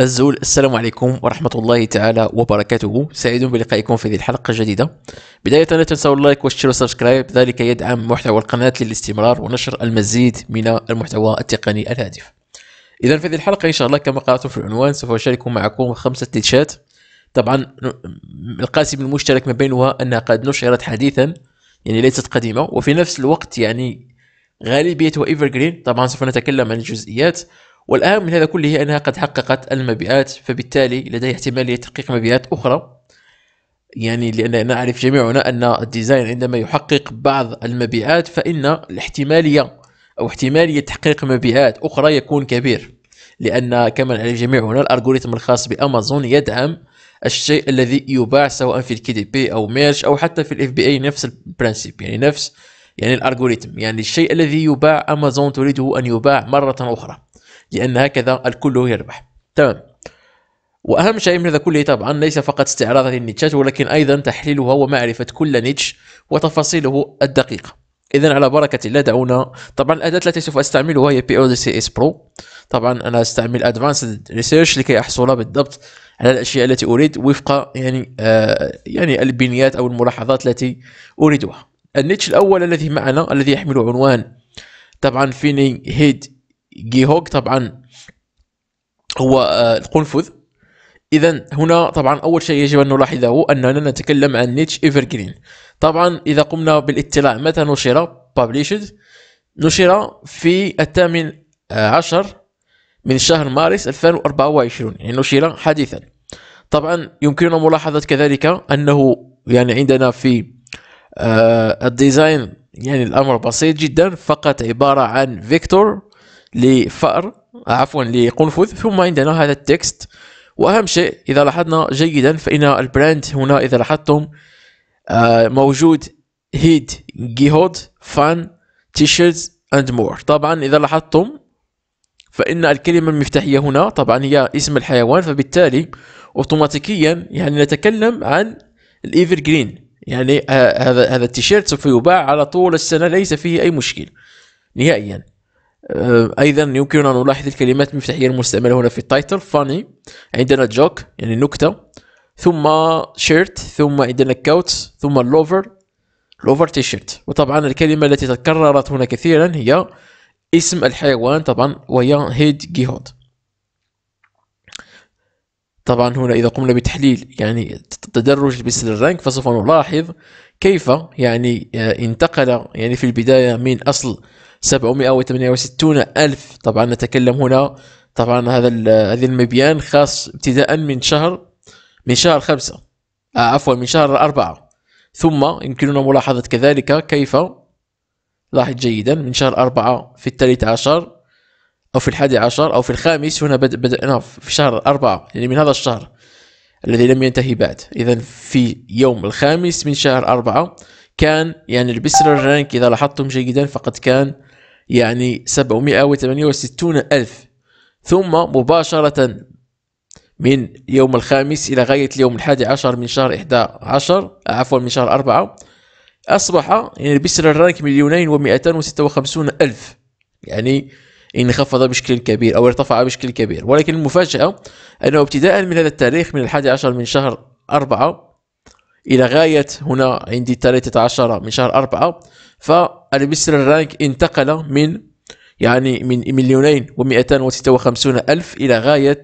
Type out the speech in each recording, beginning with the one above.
الزول السلام عليكم ورحمة الله تعالى وبركاته سعيد بلقائكم في هذه الحلقة الجديدة بداية لا تنسوا اللايك والشير والسبسكرايب ذلك يدعم محتوى القناة للاستمرار ونشر المزيد من المحتوى التقني الهادف إذا في هذه الحلقة إن شاء الله كما قرأتم في العنوان سوف أشارك معكم خمسة تيتشات طبعا القاسم المشترك ما بينها أنها قد نشرت حديثا يعني ليست قديمة وفي نفس الوقت يعني غالبيتها ايفر جرين طبعا سوف نتكلم عن الجزئيات والأهم من هذا كله هي أنها قد حققت المبيعات فبالتالي لديها احتمالية تحقيق مبيعات أخرى يعني لأن نعرف جميعنا أن الديزاين عندما يحقق بعض المبيعات فإن الاحتمالية أو احتمالية تحقيق مبيعات أخرى يكون كبير لأن كما نعرف جميعنا الألغوريثم الخاص بأمازون يدعم الشيء الذي يباع سواء في الكي دي بي او ميرش او حتى في الاف بي اي نفس البرنسيب يعني نفس يعني الالغوريثم يعني الشيء الذي يباع امازون تريده ان يباع مره اخرى لأن هكذا الكل يربح تمام واهم شيء من هذا كله طبعا ليس فقط استعراضها للنيتشات ولكن ايضا تحليلها ومعرفه كل نيتش وتفاصيله الدقيقه اذا على بركه الله دعونا طبعا الاداه التي سوف استعملها هي بي او دي سي اس برو طبعا انا استعمل ادفانسد ريسيرش لكي احصل بالضبط على الاشياء التي اريد وفق يعني آه يعني البنيات او الملاحظات التي اريدها النيتش الاول الذي معنا الذي يحمل عنوان طبعا فيني هيد هوك طبعا هو آه، القنفذ اذا هنا طبعا اول شيء يجب ان نلاحظه اننا نتكلم عن نيتش ايفرجرين طبعا اذا قمنا بالاطلاع متى نشر published نشر في الثامن عشر من شهر مارس 2024 يعني نشر حديثا طبعا يمكننا ملاحظة كذلك أنه يعني عندنا في آه، الديزاين يعني الأمر بسيط جدا فقط عبارة عن فيكتور لفأر عفوا لقنفذ ثم عندنا هذا التكست وأهم شيء إذا لاحظنا جيدا فإن البراند هنا إذا لاحظتم آه، موجود هيد جيهود فان تيشيرتس اند مور طبعا إذا لاحظتم فإن الكلمة المفتاحية هنا طبعا هي اسم الحيوان فبالتالي اوتوماتيكيا يعني نتكلم عن الايفر جرين يعني آه، هذا هذا التيشيرت سوف يباع على طول السنة ليس فيه أي مشكل نهائيا آه، ايضا يمكننا ان نلاحظ الكلمات المفتاحيه المستعمله هنا في التايتل فاني عندنا جوك يعني نكته ثم شيرت ثم عندنا كوت ثم لوفر لوفر تي شيرت وطبعا الكلمه التي تكررت هنا كثيرا هي اسم الحيوان طبعا وهي هيد جيهود طبعا هنا إذا قمنا بتحليل يعني تدرج باسم الرانك فسوف نلاحظ كيف يعني آه، انتقل يعني في البداية من أصل 768 ألف طبعا نتكلم هنا طبعا هذا هذه المبيان خاص ابتداء من شهر من شهر خمسة آه، عفوا من شهر أربعة ثم يمكننا ملاحظة كذلك كيف لاحظ جيدا من شهر أربعة في الثالث عشر أو في الحادي عشر أو في الخامس هنا بدأ بدأنا نعم، في شهر أربعة يعني من هذا الشهر الذي لم ينتهي بعد إذا في يوم الخامس من شهر أربعة كان يعني البسر الرانك إذا لاحظتم جيدا فقد كان يعني 768 ألف ثم مباشرة من يوم الخامس إلى غاية اليوم الحادي عشر من شهر إحدى عشر عفوا من شهر أربعة أصبح يعني بسر الرانك مليونين ومئتان وستة وخمسون ألف يعني انخفض بشكل كبير أو ارتفع بشكل كبير ولكن المفاجأة أنه ابتداء من هذا التاريخ من الحادي عشر من شهر أربعة إلى غاية هنا عندي 13 من شهر أربعة ف المصري الرانك انتقل من يعني من مليونين و256 ألف إلى غاية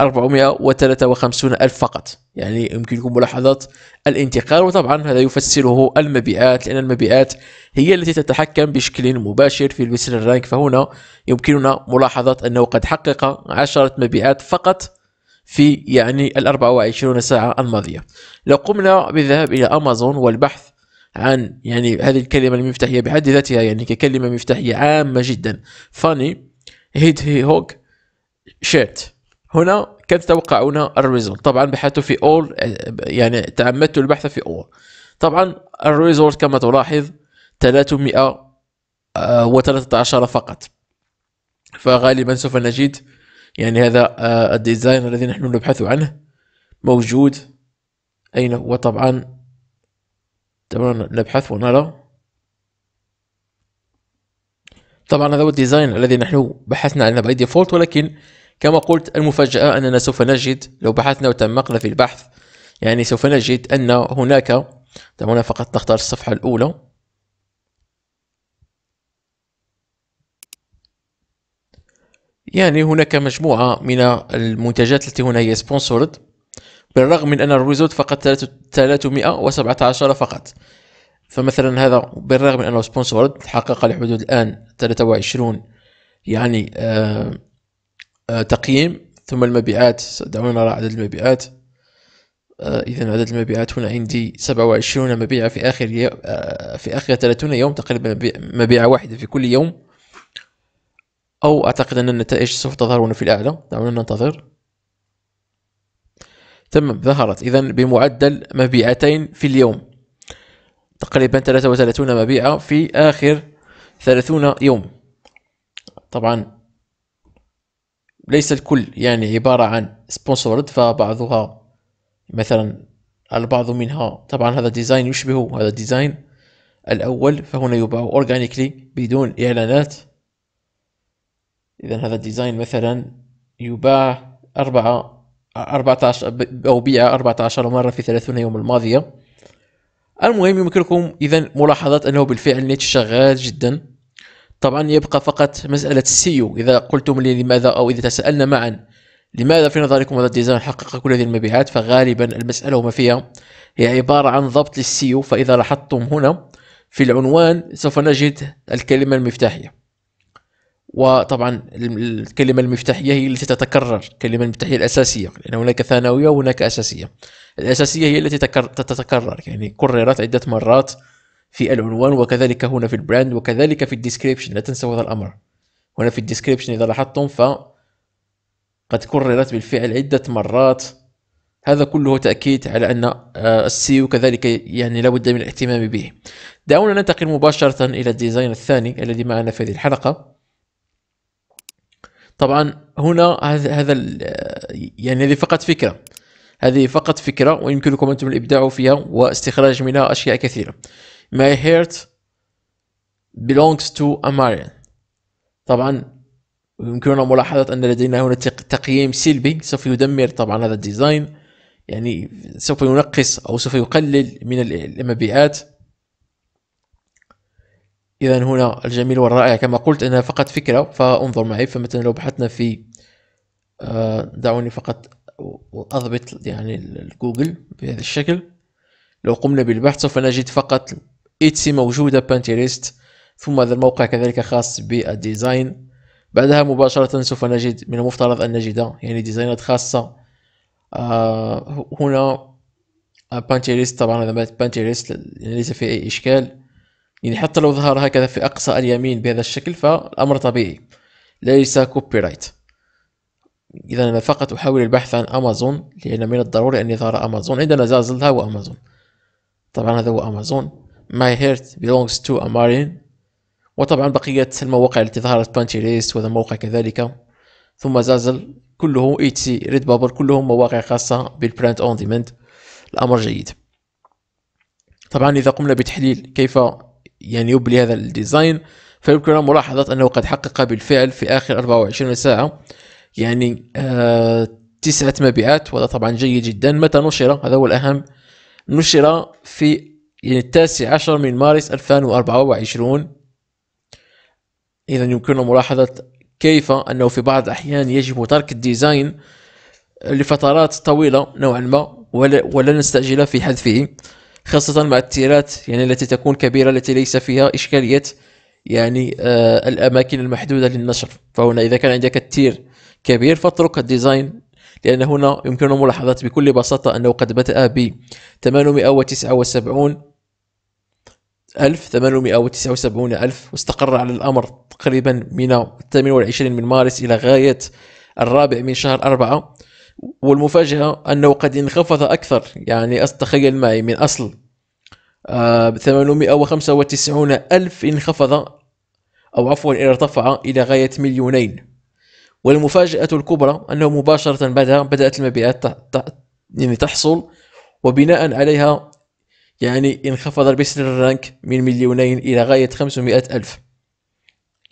453 ألف فقط يعني يمكنكم ملاحظة الانتقال وطبعا هذا يفسره المبيعات لأن المبيعات هي التي تتحكم بشكل مباشر في المصري الرانك فهنا يمكننا ملاحظة أنه قد حقق 10 مبيعات فقط في يعني ال 24 ساعة الماضية لو قمنا بالذهاب إلى أمازون والبحث عن يعني هذه الكلمة المفتاحية بحد ذاتها يعني ككلمة مفتاحية عامة جدا فاني هيد هي هوك شيرت هنا كم تتوقعون الريزولت طبعا بحثت في اول يعني تعمدت البحث في اول طبعا الريزولت كما تلاحظ 313 فقط فغالبا سوف نجد يعني هذا آه، الديزاين الذي نحن نبحث عنه موجود اين هو طبعا تمام نبحث ونرى طبعا هذا هو الديزاين الذي نحن بحثنا عنه باي ديفولت ولكن كما قلت المفاجأة أننا سوف نجد لو بحثنا وتمقنا في البحث يعني سوف نجد أن هناك تمام هنا فقط نختار الصفحة الأولى يعني هناك مجموعة من المنتجات التي هنا هي سبونسورد بالرغم من أن الريزولت فقط 317 فقط فمثلا هذا بالرغم من أنه سبونسورد حقق لحدود الآن 23 يعني آآ آه، آآ آه، تقييم ثم المبيعات دعونا نرى عدد المبيعات آه، إذا عدد المبيعات هنا عندي 27 مبيعة في آخر في آخر 30 يوم تقريبا مبيعة واحدة في كل يوم أو أعتقد أن النتائج سوف تظهر هنا في الأعلى دعونا ننتظر تمام ظهرت إذا بمعدل مبيعتين في اليوم تقريبا 33 مبيعة في آخر 30 يوم طبعا ليس الكل يعني عبارة عن سبونسورد فبعضها مثلا البعض منها طبعا هذا ديزاين يشبه هذا الديزاين الأول فهنا يباع أورجانيكلي بدون إعلانات إذا هذا الديزاين مثلا يباع أربعة 14 او بيع 14 مره في 30 يوم الماضيه المهم يمكنكم اذا ملاحظات انه بالفعل نيتش شغال جدا طبعا يبقى فقط مساله السيو اذا قلتم لي لماذا او اذا تسالنا معا لماذا في نظركم هذا الديزاين حقق كل هذه المبيعات فغالبا المساله وما فيها هي عباره عن ضبط للسيو فاذا لاحظتم هنا في العنوان سوف نجد الكلمه المفتاحيه وطبعا الكلمة المفتاحية هي التي تتكرر الكلمة المفتاحية الأساسية لأن يعني هناك ثانوية وهناك أساسية الأساسية هي التي تتكرر يعني كررت عدة مرات في العنوان وكذلك هنا في البراند وكذلك في الديسكريبشن لا تنسوا هذا الأمر هنا في الديسكريبشن إذا لاحظتم ف قد كررت بالفعل عدة مرات هذا كله تأكيد على أن آه، السيو كذلك يعني لابد من الاهتمام به دعونا ننتقل مباشرة إلى الديزاين الثاني الذي معنا في هذه الحلقة طبعا هنا هذا يعني هذه فقط فكره هذه فقط فكره ويمكنكم انتم الابداع فيها واستخراج منها اشياء كثيره my heart belongs to a Marian طبعا يمكننا ملاحظة أن لدينا هنا تقييم سلبي سوف يدمر طبعا هذا الديزاين يعني سوف ينقص أو سوف يقلل من المبيعات اذا هنا الجميل والرائع كما قلت انها فقط فكره فانظر معي فمثلا لو بحثنا في آه، دعوني فقط اضبط يعني الجوجل بهذا الشكل لو قمنا بالبحث سوف نجد فقط ايتسي موجوده بانتيريست ثم هذا الموقع كذلك خاص بالديزاين بعدها مباشرة سوف نجد من المفترض أن نجد يعني ديزاينات خاصة آه، هنا بانتيريست آه، طبعا هذا بانتيريست يعني ليس فيه أي إشكال يعني حتى لو ظهر هكذا في أقصى اليمين بهذا الشكل فالأمر طبيعي ليس كوبي رايت إذا أنا فقط أحاول البحث عن أمازون لأن من الضروري أن يظهر أمازون عندنا زازل هو أمازون طبعا هذا هو أمازون ماي هيرت belongs تو امارين وطبعا بقية المواقع التي ظهرت بانتي ريست وهذا الموقع كذلك ثم زازل كله ايتسي ريد بابل كلهم مواقع خاصة بالبرنت اون ديماند الأمر جيد طبعا إذا قمنا بتحليل كيف يعني يبلي هذا الديزاين فيمكن ملاحظة أنه قد حقق بالفعل في آخر 24 ساعة يعني آه تسعة مبيعات وهذا طبعا جيد جدا متى نشر هذا هو الأهم نشر في يعني التاسع عشر من مارس 2024 إذا يمكن ملاحظة كيف أنه في بعض الأحيان يجب ترك الديزاين لفترات طويلة نوعا ما ولا, ولا نستعجل في حذفه خاصة مع التيرات يعني التي تكون كبيرة التي ليس فيها إشكالية يعني آه الأماكن المحدودة للنشر فهنا إذا كان عندك التير كبير فاترك الديزاين لأن هنا يمكن ملاحظة بكل بساطة أنه قد بدأ ب 879 ألف 879 ألف واستقر على الأمر تقريبا من 28 من مارس إلى غاية الرابع من شهر أربعة والمفاجأة أنه قد انخفض أكثر يعني أستخيل معي من أصل 895 آه، ألف انخفض أو عفوا ارتفع إلى غاية مليونين والمفاجأة الكبرى أنه مباشرة بعدها بدأت المبيعات يعني تحصل وبناء عليها يعني انخفض البيسلر رانك من مليونين إلى غاية 500 ألف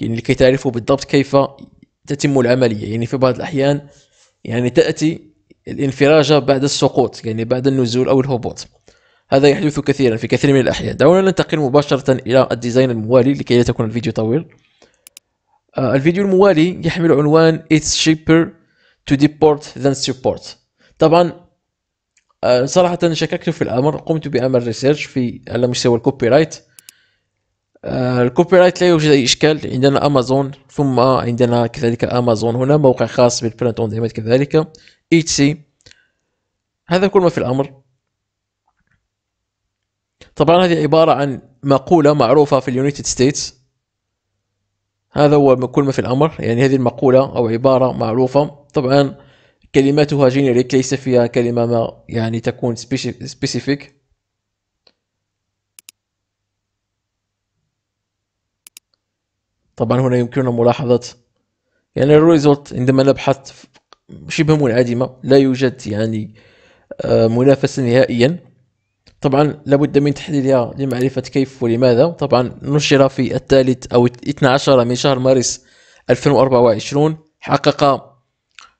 يعني لكي تعرفوا بالضبط كيف تتم العملية يعني في بعض الأحيان يعني تأتي الانفراجة بعد السقوط يعني بعد النزول أو الهبوط هذا يحدث كثيرا في كثير من الأحيان دعونا ننتقل مباشرة إلى الديزاين الموالي لكي لا تكون الفيديو طويل آه، الفيديو الموالي يحمل عنوان It's cheaper to deport than support طبعا آه، صراحة شككت في الأمر قمت بعمل ريسيرش في على مستوى الكوبي رايت آه، الكوبي رايت لا يوجد اي اشكال عندنا امازون ثم عندنا كذلك امازون هنا موقع خاص بالبرنت اون ديماند كذلك ايتسي هذا كل ما في الامر طبعا هذه عباره عن مقوله معروفه في اليونايتد ستيتس هذا هو كل ما في الامر يعني هذه المقوله او عباره معروفه طبعا كلماتها جينيريك ليس فيها كلمه ما يعني تكون سبيسيفيك طبعا هنا يمكننا ملاحظة يعني الريزولت عندما نبحث شبه منعدمة لا يوجد يعني آه، منافسة نهائيا طبعا لابد من تحليلها لمعرفة كيف ولماذا طبعا نشر في الثالث أو 12 من شهر مارس 2024 حقق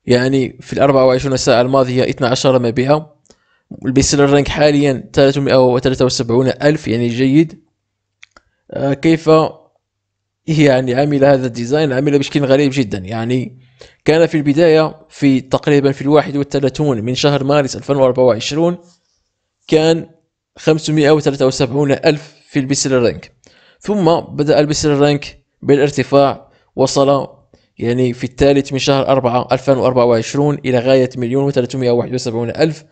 يعني في ال 24 ساعة الماضية 12 مبيعة البيسلر رانك حاليا 373 ألف يعني جيد آه، كيف يعني عمل هذا الديزاين عمل بشكل غريب جدا يعني كان في البداية في تقريبا في الواحد والثلاثون من شهر مارس 2024 كان 573 ألف في البيسلر رانك ثم بدأ البيسلر رانك بالارتفاع وصل يعني في الثالث من شهر 4 2024 إلى غاية مليون و371 ألف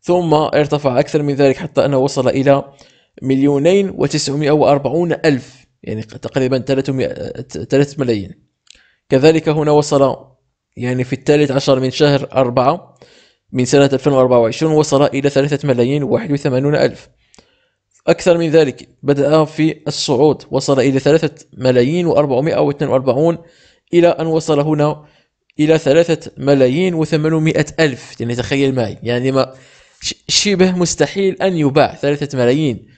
ثم ارتفع أكثر من ذلك حتى أنه وصل إلى مليونين وتسعمائة وأربعون ألف يعني تقريبا 3 ملايين كذلك هنا وصل يعني في الثالث عشر من شهر أربعة من سنة 2024 وصل إلى 3 ملايين و وثمانون ألف أكثر من ذلك بدأ في الصعود وصل إلى 3 ملايين و442 إلى أن وصل هنا إلى 3 ملايين و ألف يعني تخيل معي يعني ما شبه مستحيل أن يباع 3 ملايين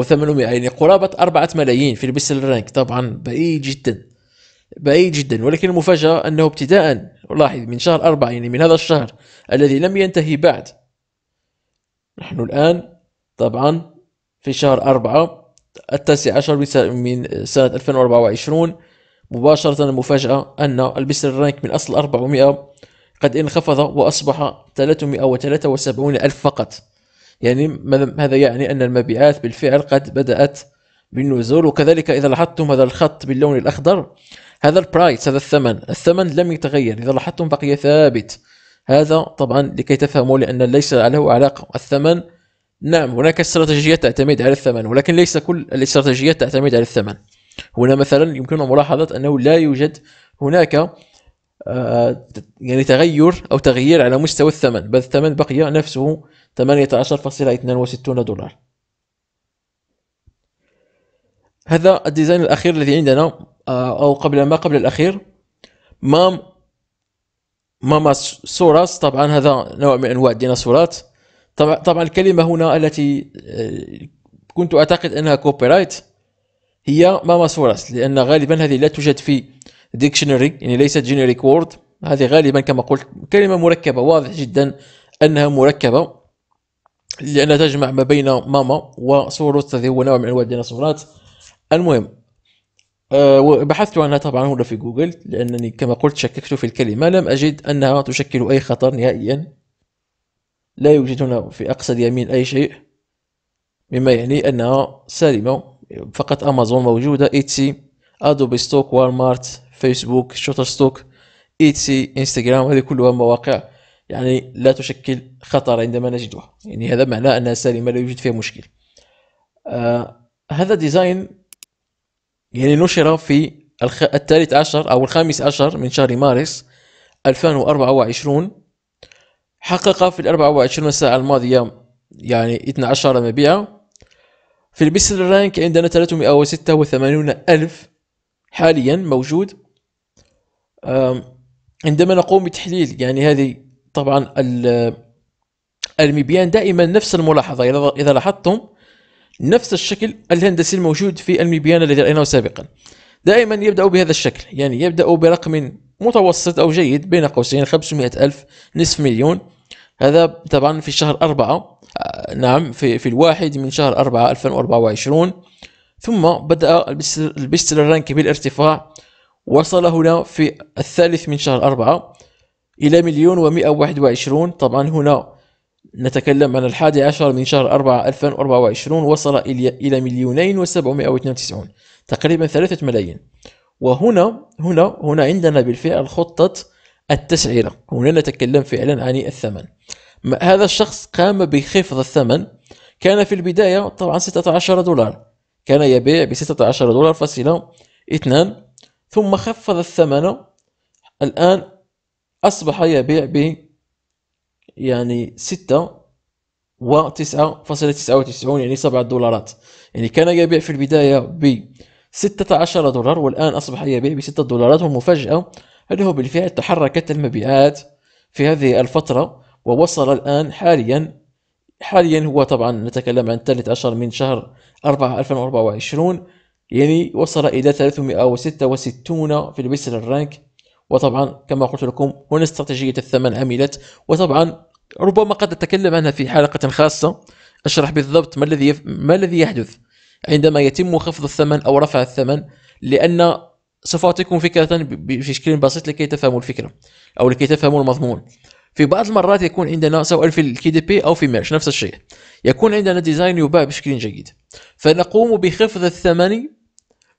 و800 يعني قرابة 4 ملايين في البيسل رانك طبعا بعيد جدا بعيد جدا ولكن المفاجأة أنه ابتداء لاحظ من شهر أربعة يعني من هذا الشهر الذي لم ينتهي بعد نحن الآن طبعا في شهر أربعة التاسع عشر من سنة 2024 مباشرة المفاجأة أن البسر رانك من أصل 400 قد انخفض وأصبح 373 ألف فقط يعني هذا يعني أن المبيعات بالفعل قد بدأت بالنزول وكذلك إذا لاحظتم هذا الخط باللون الأخضر هذا البرايس هذا الثمن الثمن لم يتغير إذا لاحظتم بقي ثابت هذا طبعا لكي تفهموا لأن ليس له علاقة الثمن نعم هناك استراتيجيات تعتمد على الثمن ولكن ليس كل الاستراتيجيات تعتمد على الثمن هنا مثلا يمكننا ملاحظة أنه لا يوجد هناك آه، يعني تغير أو تغيير على مستوى الثمن بل الثمن بقي نفسه 18.62 دولار هذا الديزاين الأخير الذي عندنا آه، أو قبل ما قبل الأخير مام ماما سوراس طبعا هذا نوع من أنواع الديناصورات طبعا الكلمة هنا التي آه، كنت أعتقد أنها كوبي رايت هي ماما سوراس لأن غالبا هذه لا توجد في ديكشنري يعني ليست جينيريك وورد هذه غالبا كما قلت كلمة مركبة واضح جدا أنها مركبة لأنها تجمع ما بين ماما وسوروس الذي هو نوع من أنواع الديناصورات المهم آه، بحثت عنها طبعا هنا في جوجل لأنني كما قلت شككت في الكلمة لم أجد أنها تشكل أي خطر نهائيا لا يوجد هنا في أقصى اليمين أي شيء مما يعني أنها سالمة فقط أمازون موجودة إيتسي أدوبي ستوك والمارت فيسبوك شوتر ستوك إيتسي إنستغرام هذه كلها مواقع يعني لا تشكل خطر عندما نجدها يعني هذا معناه أنها سالمة لا يوجد فيها مشكل آه هذا ديزاين يعني نشر في الخ... الثالث عشر أو الخامس عشر من شهر مارس 2024 حقق في ال 24 ساعة الماضية يعني 12 مبيعا في البيسل رانك عندنا 386 ألف حاليا موجود عندما نقوم بتحليل يعني هذه طبعا الميبيان دائما نفس الملاحظه اذا لاحظتم نفس الشكل الهندسي الموجود في الميبيان الذي رايناه سابقا دائما يبدا بهذا الشكل يعني يبدا برقم متوسط او جيد بين قوسين 500 الف نصف مليون هذا طبعا في شهر أربعة آه، نعم في, في الواحد من شهر أربعة 2024 ثم بدأ البستر الرانك بالارتفاع وصل هنا في الثالث من شهر أربعة إلى مليون ومئة واحد وعشرون طبعا هنا نتكلم عن الحادي عشر من شهر أربعة ألفان وأربعة وعشرون وصل إلى مليونين وسبعمائة واثنين وتسعون تقريبا ثلاثة ملايين وهنا هنا هنا عندنا بالفعل خطة التسعيرة هنا نتكلم فعلا عن الثمن هذا الشخص قام بخفض الثمن كان في البداية طبعا 16 دولار كان يبيع ب عشر دولار فاصلة اثنان ثم خفض الثمن الآن أصبح يبيع ب يعني ستة وتسعة فاصلة تسعة وتسعون يعني سبعة دولارات يعني كان يبيع في البداية ب عشر دولار والآن أصبح يبيع بستة دولارات ومفاجأة أنه بالفعل تحركت المبيعات في هذه الفترة ووصل الآن حاليا حاليا هو طبعا نتكلم عن عشر من شهر أربعة ألفين وأربعة وعشرون يعني وصل إلى ثلاثمائة وستون في البيسل الرانك وطبعا كما قلت لكم هنا استراتيجية الثمن عملت وطبعا ربما قد أتكلم عنها في حلقة خاصة أشرح بالضبط ما الذي ما الذي يحدث عندما يتم خفض الثمن أو رفع الثمن لأن سوف أعطيكم فكرة بشكل بسيط لكي تفهموا الفكرة أو لكي تفهموا المضمون في بعض المرات يكون عندنا سواء في الكي دي بي او في ميرش نفس الشيء يكون عندنا ديزاين يباع بشكل جيد فنقوم بخفض الثمن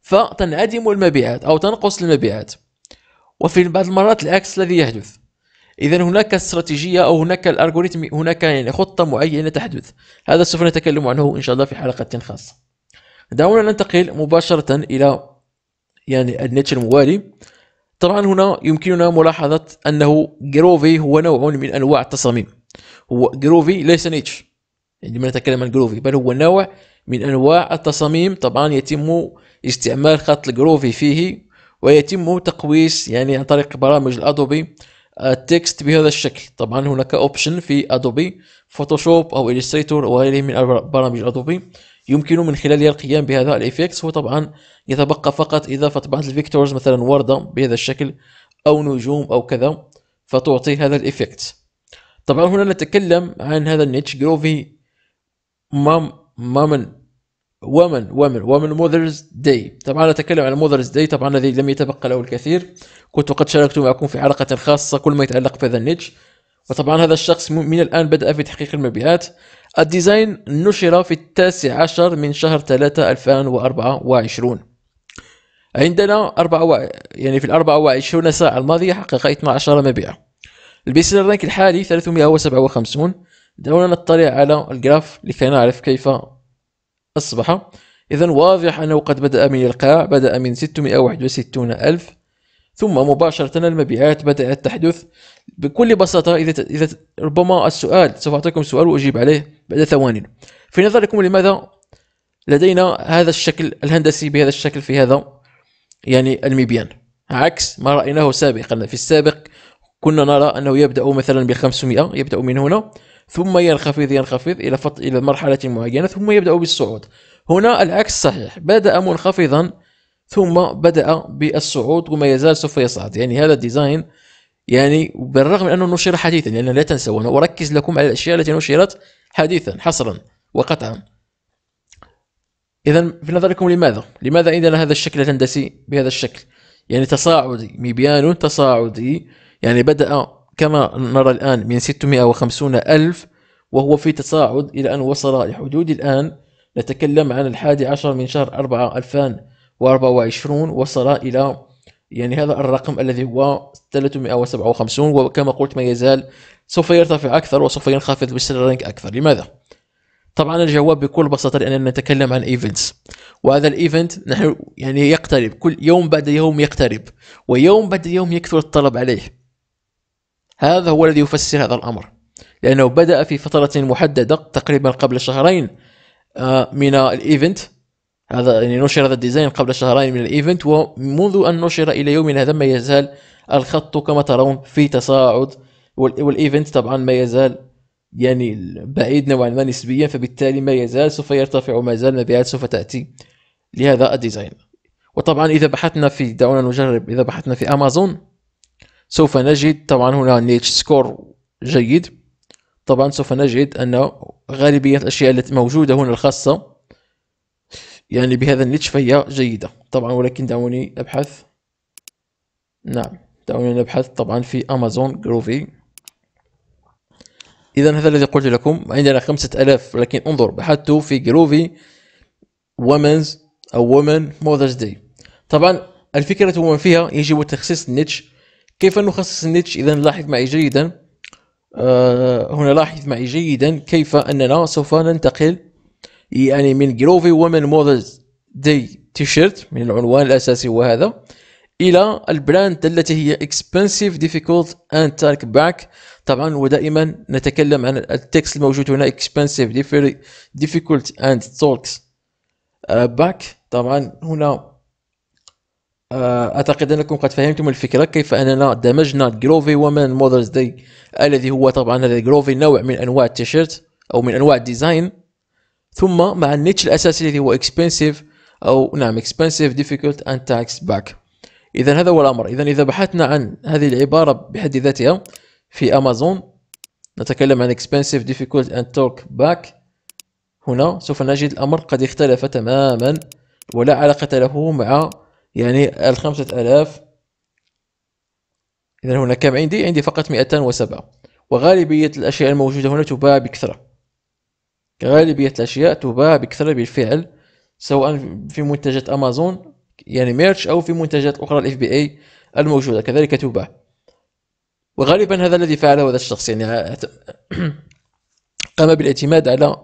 فتنعدم المبيعات او تنقص المبيعات وفي بعض المرات العكس الذي يحدث اذا هناك استراتيجيه او هناك الالغوريثم هناك يعني خطه معينه تحدث هذا سوف نتكلم عنه ان شاء الله في حلقه خاصه دعونا ننتقل مباشره الى يعني النتش الموالي طبعا هنا يمكننا ملاحظه انه جروفي هو نوع من انواع التصاميم هو جروفي ليس نيتش عندما نتكلم عن جروفي بل هو نوع من انواع التصاميم طبعا يتم استعمال خط الجروفي فيه ويتم تقويس يعني عن طريق برامج الادوبي التكست آه، بهذا الشكل طبعا هناك اوبشن في ادوبي فوتوشوب او الستريتور وغيره من برامج الادوبي يمكن من خلالها القيام بهذا الايفكت وطبعا يتبقى فقط اضافه بعض الفيكتورز مثلا ورده بهذا الشكل او نجوم او كذا فتعطي هذا الايفكت طبعا هنا نتكلم عن هذا النيتش جروفي مام مامن ومن ومن ومن موذرز داي طبعا اتكلم عن موذرز داي طبعا الذي لم يتبقى له الكثير كنت قد شاركت معكم في حلقة خاصة كل ما يتعلق بهذا النيتش وطبعا هذا الشخص من الآن بدأ في تحقيق المبيعات الديزاين نشر في التاسع عشر من شهر 3 2024 عندنا أربعة و... يعني في ال 24 ساعة الماضية حقق 12 مبيع البيسل الرانك الحالي 357 دعونا نطلع على الجراف لكي نعرف كيف أصبح إذا واضح أنه قد بدأ من القاع بدأ من 661 ألف ثم مباشرة المبيعات بدأت تحدث بكل بساطة إذا إذا ربما السؤال سوف أعطيكم سؤال وأجيب عليه بعد ثوان في نظركم لماذا لدينا هذا الشكل الهندسي بهذا الشكل في هذا يعني المبيان عكس ما رأيناه سابقا في السابق كنا نرى أنه يبدأ مثلا ب 500 يبدأ من هنا ثم ينخفض ينخفض إلى فط... إلى مرحلة معينة ثم يبدأ بالصعود هنا العكس صحيح بدأ منخفضا ثم بدأ بالصعود وما يزال سوف يصعد يعني هذا الديزاين يعني بالرغم من أنه نشر حديثا لأن يعني لا تنسوا أنا أركز لكم على الأشياء التي نشرت حديثا حصرا وقطعا إذا في نظركم لماذا؟ لماذا عندنا هذا الشكل الهندسي بهذا الشكل؟ يعني تصاعدي مبيان تصاعدي يعني بدأ كما نرى الآن من 650 ألف وهو في تصاعد إلى أن وصل لحدود الآن نتكلم عن الحادي عشر من شهر أربعة 2024 وصل إلى يعني هذا الرقم الذي هو 357 وكما قلت ما يزال سوف يرتفع أكثر وسوف ينخفض بالسيرلينك أكثر لماذا؟ طبعا الجواب بكل بساطة لأننا نتكلم عن ايفنتس وهذا الايفنت نحن يعني يقترب كل يوم بعد يوم يقترب ويوم بعد يوم يكثر الطلب عليه هذا هو الذي يفسر هذا الأمر لأنه بدأ في فترة محددة تقريبا قبل شهرين آه، من الايفنت هذا يعني نشر هذا الديزاين قبل شهرين من الايفنت ومنذ ان نشر الى يومنا هذا ما يزال الخط كما ترون في تصاعد والايفنت طبعا ما يزال يعني بعيد نوعا ما نسبيا فبالتالي ما يزال سوف يرتفع وما زال المبيعات سوف تاتي لهذا الديزاين وطبعا اذا بحثنا في دعونا نجرب اذا بحثنا في امازون سوف نجد طبعا هنا نيتش سكور جيد طبعا سوف نجد أن غالبية الأشياء التي موجودة هنا الخاصة يعني بهذا النيتش فهي جيدة طبعا ولكن دعوني أبحث نعم دعوني نبحث طبعا في أمازون جروفي إذا هذا الذي قلت لكم عندنا خمسة ألاف ولكن انظر بحثت في جروفي ومنز أو ومن موذرز داي طبعا الفكرة هو فيها يجب تخصيص النيتش كيف نخصص الناتج إذا لاحظ معي جيدا آه، هنا لاحظ معي جيدا كيف أننا سوف ننتقل يعني من جروفي ومن مودلز دي تيشيرت من العنوان الأساسي هو هذا إلى البراند التي هي expensive difficult and تارك back طبعا ودائما نتكلم عن التكست الموجود هنا expensive difficult and talks آه، back طبعا هنا آه، اعتقد انكم قد فهمتم الفكره كيف اننا دمجنا جروفي ومن مودرز داي الذي هو طبعا هذا جروفي نوع من انواع التيشيرت او من انواع الديزاين ثم مع النيتش الاساسي الذي هو اكسبنسيف او نعم اكسبنسيف ديفيكولت اند تاكس باك اذا هذا هو الامر اذا اذا بحثنا عن هذه العباره بحد ذاتها في امازون نتكلم عن اكسبنسيف ديفيكولت اند توك باك هنا سوف نجد الامر قد اختلف تماما ولا علاقه له مع يعني الخمسة ألاف إذا هنا كم عندي؟ عندي فقط 207 وغالبية الأشياء الموجودة هنا تباع بكثرة غالبية الأشياء تباع بكثرة بالفعل سواء في منتجات أمازون يعني ميرش أو في منتجات أخرى الاف بي اي الموجودة كذلك تباع وغالبا هذا الذي فعله هذا الشخص يعني قام بالاعتماد على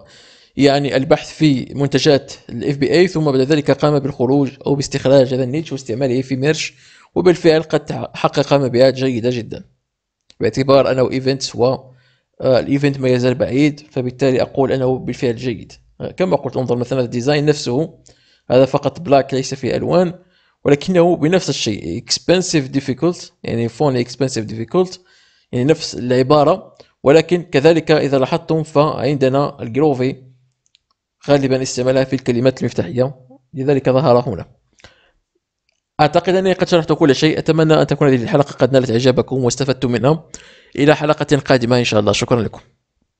يعني البحث في منتجات الاف بي اي ثم بعد ذلك قام بالخروج او باستخراج هذا النيتش واستعماله في ميرش وبالفعل قد حقق مبيعات جيده جدا باعتبار انه ايفنت و آه، الايفنت ما يزال بعيد فبالتالي اقول انه بالفعل جيد آه، كما قلت انظر مثلا الديزاين نفسه هذا فقط بلاك ليس فيه الوان ولكنه بنفس الشيء اكسبنسيف ديفيكولت يعني فون اكسبنسيف ديفيكولت يعني نفس العباره ولكن كذلك اذا لاحظتم فعندنا الجروفي غالبا استعمالها في الكلمات المفتاحية لذلك ظهر هنا أعتقد أنني قد شرحت كل شيء أتمنى أن تكون هذه الحلقة قد نالت إعجابكم واستفدتم منها إلى حلقة قادمة إن شاء الله شكرا لكم